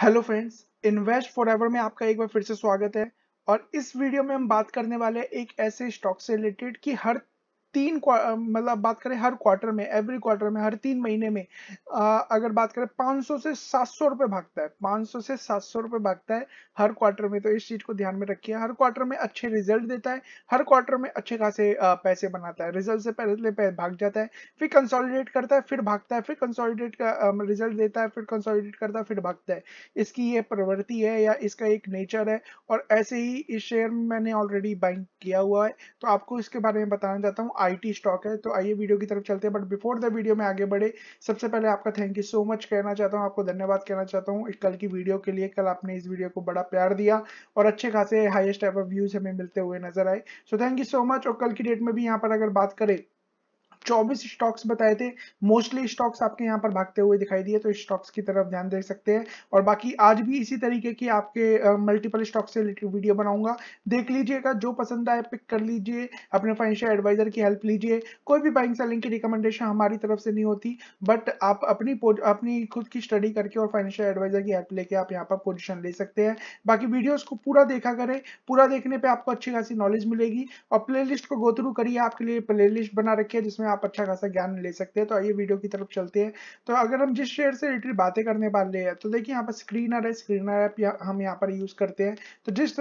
hello friends invest for में आपका एक बार फिर से स्वागत है और इस वीडियो में हम बात करने वाले हैं एक ऐसे स्टॉक से रिलेटेड कि हर तीन मतलब बात करें हर क्वार्टर में एवरी क्वार्टर में हर तीन महीने में आ, अगर बात करें 500 से 700 रुपए भागता है 500 से 700 रुपए भागता है हर क्वार्टर में तो इस चीज को ध्यान में रखिए हर क्वार्टर में अच्छे रिजल्ट देता है हर क्वार्टर में अच्छे खासे पैसे बनाता है रिजल्ट से पहले भाग जाता है फिर कंसोलिडेट करता है फिर भागता है फिर कंसोलिडेट रिजल्ट देता है फिर कंसोलिडेट करता है फिर भागता है इसकी ये प्रवृत्ति है या इसका एक नेचर है और ऐसे ही इस शेयर में मैंने ऑलरेडी बाइंग किया हुआ है तो आपको इसके बारे में बताना चाहता हूँ आईटी स्टॉक है तो आइए वीडियो की तरफ चलते हैं बट बिफोर द वीडियो में आगे बढ़े सबसे पहले आपका थैंक यू सो मच कहना चाहता हूँ आपको धन्यवाद कहना चाहता हूँ कल की वीडियो के लिए कल आपने इस वीडियो को बड़ा प्यार दिया और अच्छे खासे हाइएस्ट टाइप ऑफ व्यूज हमें मिलते हुए नजर आए so thank you so much और कल की डेट में भी यहाँ पर अगर बात करें 24 स्टॉक्स बताए थे मोस्टली स्टॉक्स आपके यहाँ पर भागते हुए दिखाई दिए तो स्टॉक्स की तरफ ध्यान दे सकते हैं और बाकी आज भी इसी तरीके की आपके मल्टीपल स्टॉक्स से रिलेटेड वीडियो बनाऊंगा देख लीजिएगा जो पसंद आए पिक कर लीजिए अपने फाइनेंशियल एडवाइजर की हेल्प लीजिए कोई भी बाइंग सेलिंग की रिकमेंडेशन हमारी तरफ से नहीं होती बट आप अपनी अपनी खुद की स्टडी करके और फाइनेंशियल एडवाइजर की हेल्प लेके आप यहाँ पर पोजिशन ले सकते हैं बाकी वीडियोज को पूरा देखा करें पूरा देखने पर आपको अच्छी खासी नॉलेज मिलेगी और प्ले को गो थ्रू करिए आपके लिए प्ले बना रखी है जिसमें आप अच्छा खासा ज्ञान ले सकते हैं तो आइए वीडियो की तरफ चलते हैं तो अगर हम जिस शेयर से रिलेटेड बातें करने वाले हैं तो देखिए यहाँ पर स्क्रीनर है स्क्रीनर ऐप हम यहाँ पर यूज करते हैं तो जिस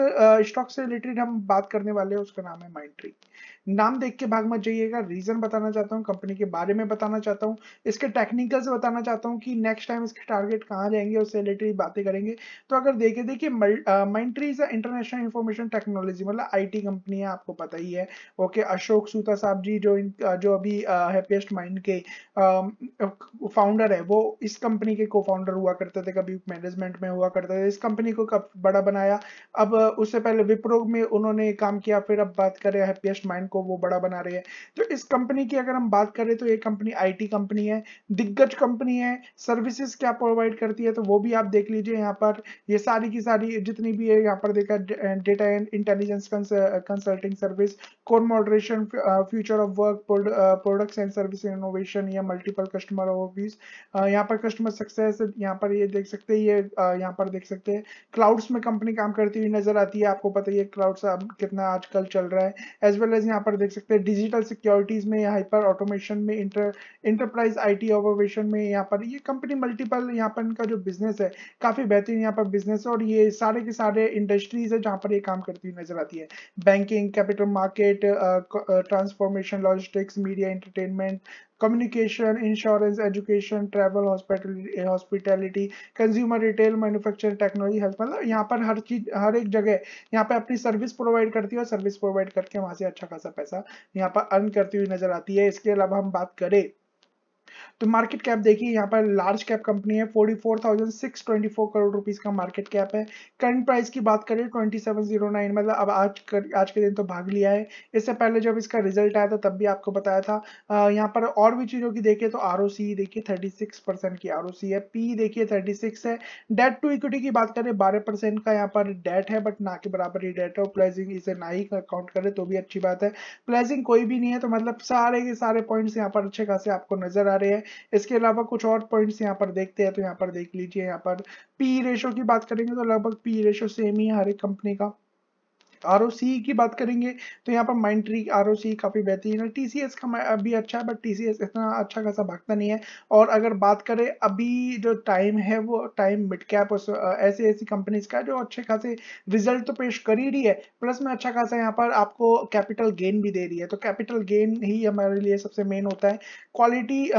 स्टॉक से रिलेटेड हम बात करने वाले हैं उसका नाम है माइंड नाम देख के भाग मत जाइएगा रीजन बताना चाहता हूँ कंपनी के बारे में बताना चाहता हूँ इसके टेक्निकल्स बताना चाहता हूँ कि नेक्स्ट टाइम इसके टारगेट कहाँ जाएंगे उससे रिलेटेड बातें करेंगे तो अगर देखे देखिए Mindtree is international information technology मतलब आईटी कंपनी है आपको पता ही है ओके अशोक सूता साहब जी जो जो अभी हैप्पीस्ट माइंड के फाउंडर um, है वो इस कंपनी के को फाउंडर हुआ करते थे कभी मैनेजमेंट में हुआ करते थे इस कंपनी को कब बड़ा बनाया अब उससे पहले विप्रो में उन्होंने काम किया फिर अब बात करें हैप्पीस्ट माइंड को वो बड़ा बना रहे हैं तो इस कंपनी की अगर हम बात करें तो ये कंपनी आई कंपनी है दिग्गज कंपनी है सर्विसेज क्या प्रोवाइड करती है तो वो भी आप देख लीजिए यहाँ पर ये सारी की सारी जितनी भी है यहाँ पर देखा data and intelligence consulting service core moderation future of work products and service innovation या मल्टीपल कस्टमर ओवरव्यूज यहाँ पर कस्टमर सक्सेस यहाँ पर ये देख सकते हैं ये यहाँ पर देख सकते हैं क्लाउड्स में कंपनी काम करती हुई नजर आती है आपको पता ही है क्लाउड्स अब कितना आजकल चल रहा है एज वेल एज यहाँ पर देख सकते हैं डिजिटल सिक्योरिटीज में हाइपर ऑटोमेशन में इंटर इंटरप्राइज आई ऑटोमेशन में यहाँ पर ये कंपनी मल्टीपल यहाँ पर इनका जो बिजनेस है काफी बेहतरीन यहाँ पर बिजनेस है और ये सारे के सारे इंडस्ट्रीज है जहाँ पर ये काम करती हुई नजर आती है banking capital market transformation logistics media entertainment, communication, insurance, education, travel, hospitality, consumer retail, manufacturing, technology, health मतलब यहाँ पर हर चीज हर एक जगह यहाँ पे अपनी सर्विस प्रोवाइड करती है और सर्विस प्रोवाइड करके वहाँ से अच्छा खासा पैसा यहाँ पर अर्न करती हुई नजर आती है इसके अलावा हम बात करें तो मार्केट कैप देखिए यहाँ पर लार्ज कैप कंपनी है 44,624 करोड़ रुपीस का मार्केट कैप है करंट प्राइस की बात करें 2709 मतलब अब आज कर, आज के दिन तो भाग लिया है इससे पहले जब इसका रिजल्ट आया था तब भी आपको बताया था यहाँ पर और भी चीज़ों की देखिए तो आर देखिए थर्टी की आर है पी देखिए थर्टी है डेट टू इक्विटी की बात करें बारह का यहाँ पर डेट है बट ना के बराबर ही डेट है और प्लेजिंग इसे ना ही काउंट करे तो भी अच्छी बात है प्लेजिंग कोई भी नहीं है तो मतलब सारे के सारे पॉइंट्स यहाँ पर अच्छे खासे आपको नजर आ रहे रहे हैं इसके अलावा कुछ और पॉइंट्स यहाँ पर देखते हैं तो यहाँ पर देख लीजिए यहाँ पर पी रेशो की बात करेंगे तो लगभग पी रेशो सेम ही है हर एक कंपनी का आर की बात करेंगे तो यहाँ पर माइंड ट्री आर काफ़ी बेहतरीन है टी का अभी अच्छा है बट टी इतना अच्छा खासा भागता नहीं है और अगर बात करें अभी जो टाइम है वो टाइम मिड कैप और ऐसी कंपनीज का जो अच्छे खासे रिजल्ट तो पेश कर ही रही है प्लस में अच्छा खासा यहाँ पर आपको कैपिटल गेन भी दे रही है तो कैपिटल गेन ही हमारे लिए सबसे मेन होता है क्वालिटी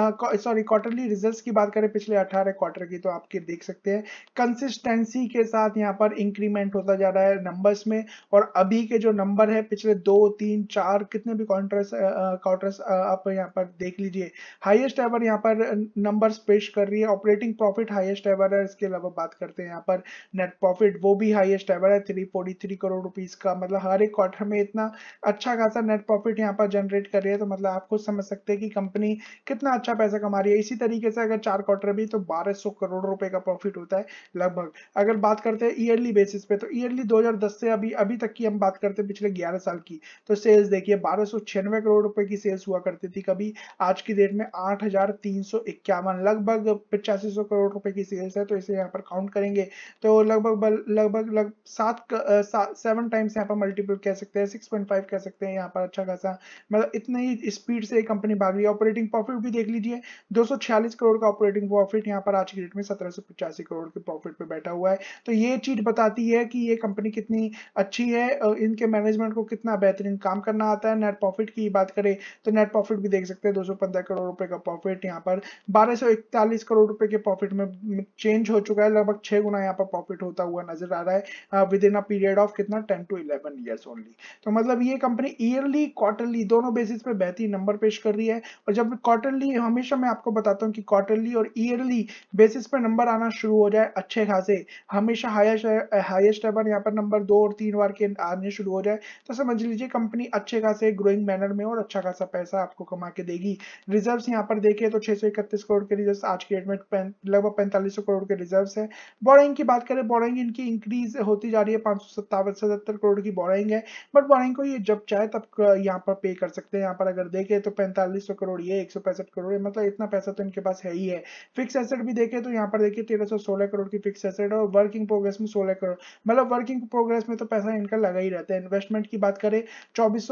सॉरी क्वार्टरली रिजल्ट की बात करें पिछले अठारह क्वार्टर की तो आपके देख सकते हैं कंसिस्टेंसी के साथ यहाँ पर इंक्रीमेंट होता जा रहा है नंबर्स में और अभी के जो नंबर है पिछले दो तीन चार कितने भी क्वार्टर्स क्वार्टर्स आप यहाँ पर देख लीजिए हाईएस्ट एवर यहाँ पर नंबर्स पेश कर रही है ऑपरेटिंग प्रॉफिट हाईएस्ट एवर है इसके अलावा बात करते हैं यहाँ पर नेट प्रॉफिट वो भी हाईएस्ट एवर है three forty three crore rupees का मतलब हर एक क्वार्टर में इतना अच्छा खासा नेट प्रॉफिट यहाँ पर जनरेट कर रही है तो मतलब आप खुद समझ सकते हैं कि कंपनी कितना अच्छा पैसा कमा रही है इसी तरीके से अगर चार क्वार्टर भी तो 1200 करोड़ रुपए का प्रॉफिट होता है लगभग अगर बात करते हैं ईयरली बेसिस पे तो ईयरली 2010 से अभी अभी तक की हम बात करते हैं पिछले 11 साल की तो सेल्स देखिए बारह करोड़ रुपए की सेल्स हुआ करती थी कभी आज की डेट में आठ लगभग पचासी करोड़ रुपए की सेल्स है तो इसे यहाँ पर काउंट करेंगे तो लगभग लगभग लग सात सेवन टाइम्स यहाँ पर मल्टीपल कह सकते हैं सिक्स कह सकते हैं यहाँ पर अच्छा खासा मतलब इतने ही स्पीड से कंपनी भाग रही है ऑपरेटिंग प्रॉफिट भी देख लीजिए दो करोड़ का ऑपरेटिंग प्रॉफिट यहाँ पर आज की डेट में सत्रह करोड़ के प्रॉफिट पे बैठा हुआ है तो ये चीज बताती है कि ये कंपनी कितनी अच्छी है है इनके मैनेजमेंट को कितना बेहतरीन काम करना आता है नेट प्रॉफिट की बात करें तो नेट प्रॉफिट भी देख सकते हैं 215 करोड़ रुपए का प्रॉफिट यहाँ पर 1241 करोड़ रुपए के प्रॉफिट में चेंज हो चुका है लगभग छह गुना यहाँ पर प्रॉफिट होता हुआ नजर आ रहा है within a period of कितना ten to eleven years only तो मतलब ये कंपनी ईयरली क्वार्टरली दोनों बेसिस पे बेहतरीन नंबर पेश कर रही है और जब क्वार्टरली हमेशा मैं आपको बताता हूँ कि क्वार्टरली और ईयरली बेसिस पे नंबर आना शुरू हो जाए अच्छे खासे हमेशा हाईएस्ट हाईएस्ट एवर यहाँ पर नंबर दो और तीन बार के डिविडेंड आने शुरू हो जाए तो समझ लीजिए कंपनी अच्छे खासे ग्रोइंग मैनर में और अच्छा खासा पैसा आपको कमा के देगी रिजर्व यहाँ पर देखे तो छह करोड़ के रिजर्व आज के डेट में लगभग पैंतालीस करोड़ के रिजर्व है बोरिंग की बात करें बोरिंग इनकी इंक्रीज होती जा रही है पांच सत्तर करोड़ की बोरिंग है बट बोरिंग को ये जब चाहे तब यहाँ पर पे कर सकते हैं यहाँ पर अगर देखे तो पैंतालीस करोड़ ये एक करोड़ मतलब इतना पैसा तो इनके पास है ही है फिक्स एसेट भी देखे तो यहाँ पर देखिए तेरह सौ सोलह करोड़ की फिक्स एसेट और वर्किंग प्रोग्रेस में सोलह करोड़ मतलब वर्किंग प्रोग्रेस में तो पैसा इनका लगा ही रहता है इन्वेस्टमेंट की बात करें चौबीस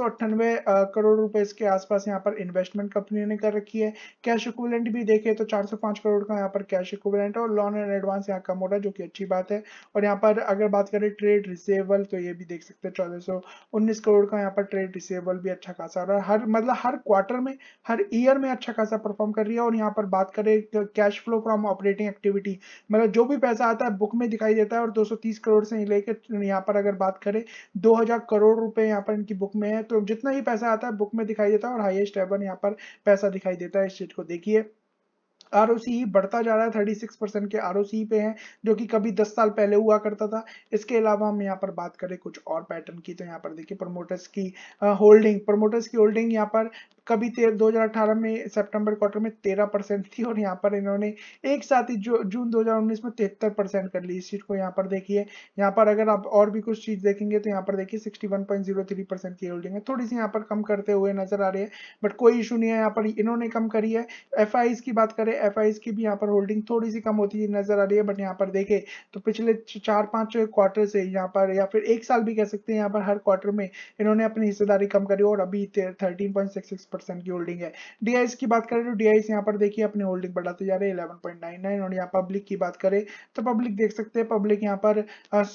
करोड़ रुपए इसके आसपास यहाँ पर इन्वेस्टमेंट कंपनी ने कर रखी है कैश इक्विवेलेंट भी देखे तो चार करोड़ का यहाँ पर कैश इक्विवेलेंट और लोन एंड एडवांस यहाँ कम हो रहा है जो कि अच्छी बात है और यहाँ पर अगर बात करें ट्रेड रिसेबल तो ये भी देख सकते हैं चौदह करोड़ का यहाँ पर ट्रेड रिसेबल भी अच्छा खासा हो रहा है हर मतलब हर क्वार्टर में हर ईयर में अच्छा खासा परफॉर्म कर रही है और यहाँ पर बात करें cash flow from operating activity मतलब जो भी पैसा आता है बुक में दिखाई देता है और 230 करोड़ से लेकर यहाँ पर अगर बात करें 2000 करोड़ रुपए यहाँ पर इनकी बुक में है तो जितना ही पैसा आता है बुक में दिखाई देता है और हाईएस्ट एवन यहाँ पर पैसा दिखाई देता है इस चीज को देखिए आर बढ़ता जा रहा है थर्टी सिक्स परसेंट के आर पे है जो कि कभी दस साल पहले हुआ करता था इसके अलावा हम यहाँ पर बात करें कुछ और पैटर्न की तो यहाँ पर देखिए प्रमोटर्स की होल्डिंग प्रमोटर्स की होल्डिंग यहाँ पर कभी दो हजार में सितंबर क्वार्टर में तेरह परसेंट थी और यहाँ पर इन्होंने एक साथ ही जो जून 2019 में तिहत्तर परसेंट कर ली इस चीज को यहाँ पर देखिए यहाँ पर अगर आप और भी कुछ चीज देखेंगे तो यहाँ पर देखिए 61.03 परसेंट की होल्डिंग है थोड़ी सी यहाँ पर कम करते हुए नजर आ रही है बट कोई इशू नहीं है यहाँ पर इन्होंने कम करी है एफ की बात करें सारे एफ की भी यहाँ पर होल्डिंग थोड़ी सी कम होती नजर आ रही है बट यहाँ पर देखे तो पिछले चार पांच क्वार्टर से यहाँ पर या फिर एक साल भी कह सकते हैं यहाँ पर हर क्वार्टर में इन्होंने अपनी हिस्सेदारी कम करी और अभी थर्टीन पॉइंट सिक्स परसेंट की होल्डिंग है डी की बात करें तो डी यहाँ पर देखिए अपनी होल्डिंग बढ़ाते जा रहे हैं इलेवन पॉइंट नाइन नाइन और यहाँ पब्लिक की बात करें तो पब्लिक देख सकते हैं पब्लिक यहाँ पर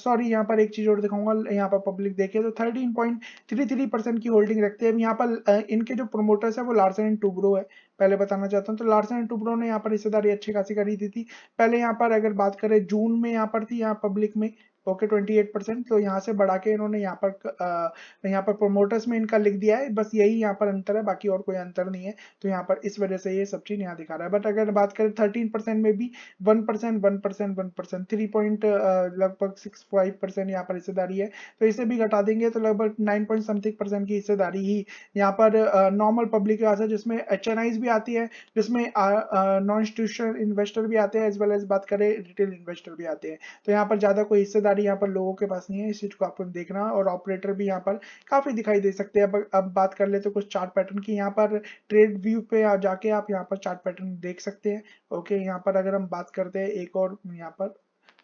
सॉरी यहाँ पर एक चीज और दिखाऊंगा यहाँ पर पब्लिक देखे तो thirteen point three three percent की होल्डिंग रखते हैं यहाँ पर इनके जो प्रोमोटर्स है वो लार्सन एंड टूब्रो है पहले बताना चाहता हूँ तो लार्सन एंड टुब्रो ने यहाँ पर हिस्सेदारी अच्छी खासी खरीदी थी पहले यहाँ पर अगर बात करें जून में यहाँ पर थी यहाँ पब्लिक में ओके ट्वेंटी एट परसेंट तो यहाँ से बढ़ा के इन्होंने यहाँ पर आ, यहाँ पर प्रोमोटर्स में इनका लिख दिया है बस यही यहाँ पर अंतर है बाकी और कोई अंतर नहीं है तो यहाँ पर इस वजह से ये सब चीज़ यहाँ दिखा रहा है बट अगर बात करें थर्टीन परसेंट में भी one percent one percent one percent three point लगभग सिक्स फाइव परसेंट यहाँ पर हिस्सेदारी है तो इसे भी घटा देंगे तो लगभग नाइन पॉइंट समथिंग परसेंट की हिस्सेदारी ही यहाँ पर नॉर्मल पब्लिक क्लास है जिसमें एच भी आती है जिसमें नॉन इंस्टीट्यूशनल इन्वेस्टर भी आते हैं एज वेल एज बात करें रिटेल इन्वेस्टर भी आते हैं तो यहाँ पर ज़्यादा कोई हिस्सेदारी जानकारी यहाँ पर लोगों के पास नहीं है इस चीज को आपको देखना और ऑपरेटर भी यहाँ पर काफी दिखाई दे सकते हैं अब अब बात कर लेते तो कुछ चार्ट पैटर्न की यहाँ पर ट्रेड व्यू पे जाके आप यहाँ पर चार्ट पैटर्न देख सकते हैं ओके यहाँ पर अगर हम बात करते हैं एक और यहाँ पर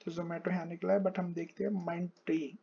तो जोमेटो यहाँ निकला है बट हम देखते हैं माइंड ट्री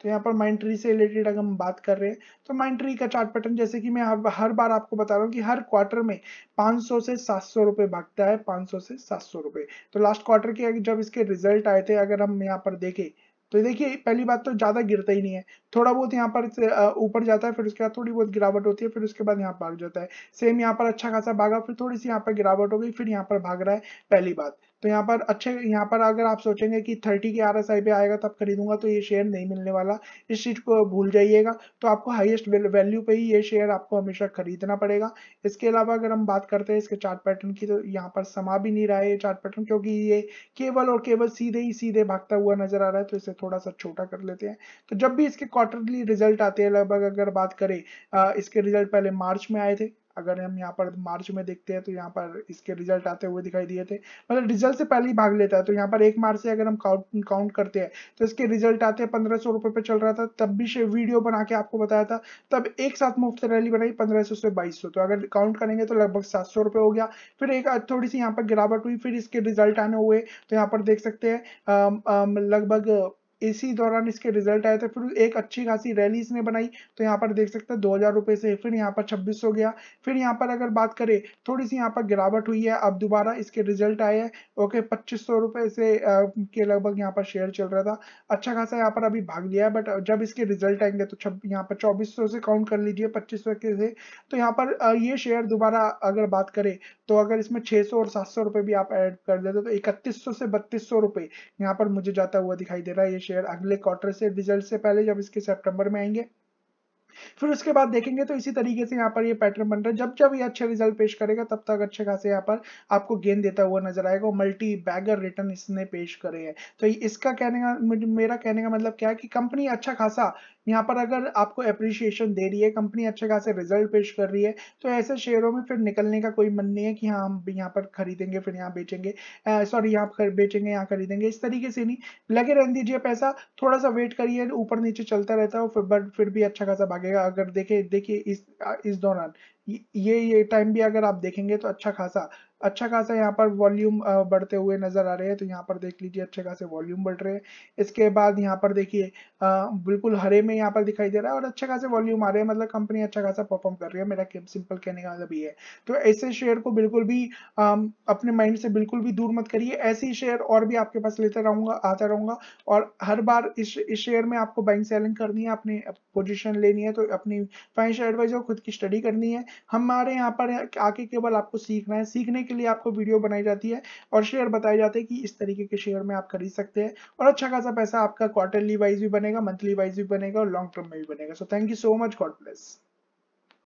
तो यहाँ पर माइंड ट्री से रिलेटेड अगर हम बात कर रहे हैं तो माइंड ट्री का चार्ट पैटर्न जैसे कि मैं हर बार आपको बता रहा हूँ कि हर क्वार्टर में 500 से 700 रुपए भागता है 500 से 700 रुपए तो लास्ट क्वार्टर के जब इसके रिजल्ट आए थे अगर हम यहाँ पर देखें तो देखिए पहली बात तो ज़्यादा गिरता ही नहीं है थोड़ा बहुत यहाँ पर ऊपर जाता है फिर उसके बाद थोड़ी बहुत गिरावट होती है फिर उसके बाद यहाँ भाग जाता है सेम यहाँ पर अच्छा खासा भागा फिर थोड़ी सी यहाँ पर गिरावट हो गई फिर यहाँ पर भाग रहा है पहली बात तो यहाँ पर अच्छे यहाँ पर अगर आप सोचेंगे कि थर्टी के आर एस आई पे आएगा तब खरीदूंगा तो ये शेयर नहीं मिलने वाला इस चीज़ को भूल जाइएगा तो आपको हाईएस्ट वैल्यू पे ही ये शेयर आपको हमेशा खरीदना पड़ेगा इसके अलावा अगर हम बात करते हैं इसके चार्ट पैटर्न की तो यहाँ पर समा भी नहीं रहा है ये चार्ट पैटर्न क्योंकि ये केवल और केवल सीधे ही सीधे भागता हुआ नजर आ रहा है तो इसे थोड़ा सा छोटा कर लेते हैं तो जब भी इसके क्वार्टरली रिजल्ट आते हैं लगभग अगर बात करें इसके रिजल्ट पहले मार्च में आए थे अगर हम यहाँ पर मार्च में देखते हैं तो यहाँ पर इसके रिजल्ट आते हुए दिखाई दिए थे मतलब रिजल्ट से पहले ही भाग लेता है तो यहाँ पर एक मार्च से अगर हम काउंट करते हैं तो इसके रिजल्ट आते हैं पंद्रह सौ रुपये पे चल रहा था तब भी वीडियो बना के आपको बताया था तब एक साथ मुफ्त रैली बनाई पंद्रह सौ से बाईस सौ तो अगर काउंट करेंगे तो लगभग सात सौ रुपये हो गया फिर एक थोड़ी सी यहाँ पर गिरावट हुई फिर इसके रिजल्ट आने हुए तो यहाँ पर देख सकते हैं लगभग इसी दौरान इसके रिजल्ट आए थे फिर एक अच्छी खासी रैली इसने बनाई तो यहाँ पर देख सकते हैं दो हज़ार रुपये से फिर यहाँ पर छब्बीस सौ गया फिर यहाँ पर अगर बात करें थोड़ी सी यहाँ पर गिरावट हुई है अब दोबारा इसके रिजल्ट आए हैं ओके पच्चीस सौ रुपए से आ, के लगभग यहाँ पर शेयर चल रहा था अच्छा खासा यहाँ पर अभी भाग लिया है बट जब इसके रिजल्ट आएंगे तो छब यहाँ पर चौबीस से काउंट कर लीजिए पच्चीस के से तो यहाँ पर ये शेयर दोबारा अगर बात करें तो अगर इसमें छह सौ और सात सौ रुपए भी आप एड कर देते तो इकतीस सौ से बत्तीस सौ रुपये यहाँ पर मुझे जाता हुआ दिखाई दे रहा है ये शेयर अगले क्वार्टर से रिजल्ट से पहले जब इसके सितंबर में आएंगे फिर उसके बाद देखेंगे तो इसी तरीके से यहाँ पर ये पैटर्न बन रहा है जब जब ये अच्छे रिजल्ट पेश करेगा तब तक अच्छे खासे यहाँ पर आपको गेंद देता हुआ नजर आएगा मल्टी बैगर रिटर्न इसने पेश करे है तो इसका कहने का मेरा कहने का मतलब क्या है कि कंपनी अच्छा खासा यहाँ पर अगर आपको अप्रिशिएशन दे रही है कंपनी अच्छे खासे रिजल्ट पेश कर रही है तो ऐसे शेयरों में फिर निकलने का कोई मन नहीं है कि हाँ हम यहाँ पर खरीदेंगे फिर यहाँ बेचेंगे सॉरी यहाँ पर बेचेंगे यहाँ खरीदेंगे इस तरीके से नहीं लगे रहने दीजिए पैसा थोड़ा सा वेट करिए ऊपर नीचे चलता रहता है फिर भी अच्छा खासा भागे लगेगा अगर देखे देखिए इस इस दौरान ये ये टाइम भी अगर आप देखेंगे तो अच्छा खासा अच्छा खासा यहाँ पर वॉल्यूम बढ़ते हुए नजर आ रहे हैं तो यहाँ पर देख लीजिए अच्छे खासे वॉल्यूम बढ़ रहे हैं इसके बाद यहाँ पर देखिए बिल्कुल हरे में यहाँ पर दिखाई दे रहा है और अच्छे खासे वॉल्यूम आ रहे हैं मतलब कंपनी अच्छा खासा परफॉर्म कर रही है मेरा सिंपल कहने का मतलब ये है तो ऐसे शेयर को बिल्कुल भी अपने माइंड से बिल्कुल भी दूर मत करिए ऐसे ही शेयर और भी आपके पास लेता रहूंगा आता रहूंगा और हर बार इस शेयर में आपको बाइंग सेलिंग करनी है अपनी पोजिशन लेनी है तो अपनी फाइनेंशियल एडवाइजर खुद की स्टडी करनी है हमारे यहाँ पर आके केवल आपको सीखना है सीखने के लिए आपको वीडियो बनाई जाती है और शेयर बताए जाते हैं कि इस तरीके के शेयर में आप खरीद सकते हैं और अच्छा खासा पैसा आपका क्वार्टरली वाइज भी बनेगा मंथली वाइज भी बनेगा और लॉन्ग टर्म में भी बनेगा so thank you so much God bless